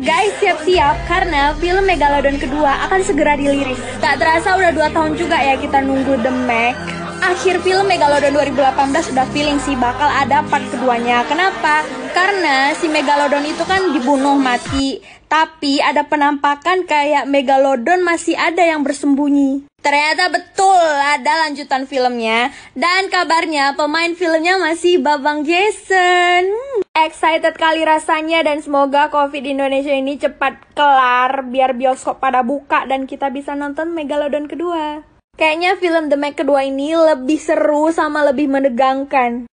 Guys, siap-siap karena film Megalodon kedua akan segera diliris. Tak terasa udah 2 tahun juga ya kita nunggu The Meg. Akhir film Megalodon 2018 udah feeling sih bakal ada part keduanya. Kenapa? Karena si Megalodon itu kan dibunuh mati. Tapi ada penampakan kayak Megalodon masih ada yang bersembunyi. Ternyata betul ada lanjutan filmnya dan kabarnya pemain filmnya masih Babang Jason excited kali rasanya dan semoga Covid di Indonesia ini cepat kelar biar bioskop pada buka dan kita bisa nonton Megalodon kedua. Kayaknya film The Meg kedua ini lebih seru sama lebih menegangkan.